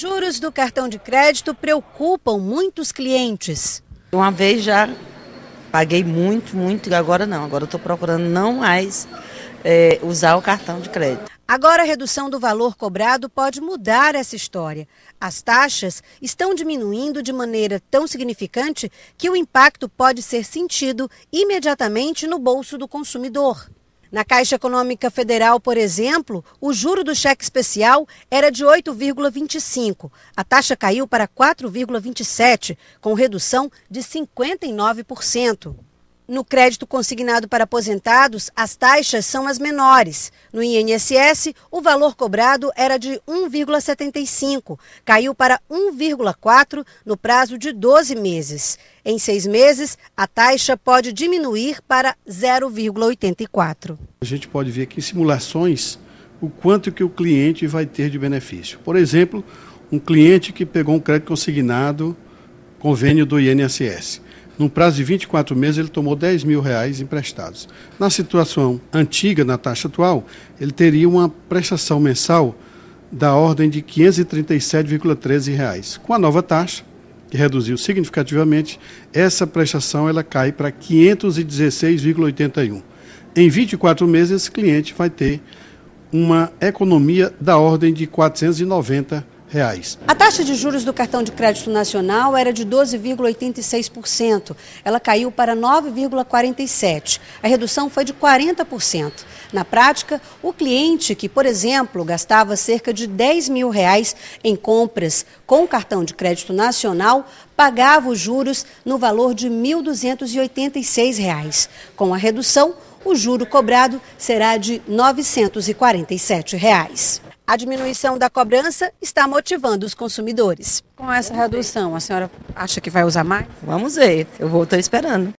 Juros do cartão de crédito preocupam muitos clientes. Uma vez já paguei muito, muito e agora não. Agora estou procurando não mais é, usar o cartão de crédito. Agora a redução do valor cobrado pode mudar essa história. As taxas estão diminuindo de maneira tão significante que o impacto pode ser sentido imediatamente no bolso do consumidor. Na Caixa Econômica Federal, por exemplo, o juro do cheque especial era de 8,25. A taxa caiu para 4,27, com redução de 59%. No crédito consignado para aposentados, as taxas são as menores. No INSS, o valor cobrado era de 1,75, caiu para 1,4 no prazo de 12 meses. Em seis meses, a taxa pode diminuir para 0,84. A gente pode ver aqui simulações o quanto que o cliente vai ter de benefício. Por exemplo, um cliente que pegou um crédito consignado, convênio do INSS no prazo de 24 meses, ele tomou 10 mil reais emprestados. Na situação antiga, na taxa atual, ele teria uma prestação mensal da ordem de R$ 537,13. Reais. Com a nova taxa, que reduziu significativamente, essa prestação ela cai para 516,81. Em 24 meses, esse cliente vai ter uma economia da ordem de 490 Reais. A taxa de juros do cartão de crédito nacional era de 12,86%. Ela caiu para 9,47%. A redução foi de 40%. Na prática, o cliente que, por exemplo, gastava cerca de 10 mil reais em compras com o cartão de crédito nacional pagava os juros no valor de R$ 1.286. Com a redução, o juro cobrado será de R$ 947. Reais. A diminuição da cobrança está motivando os consumidores. Com essa redução, a senhora acha que vai usar mais? Vamos ver, eu vou estar esperando.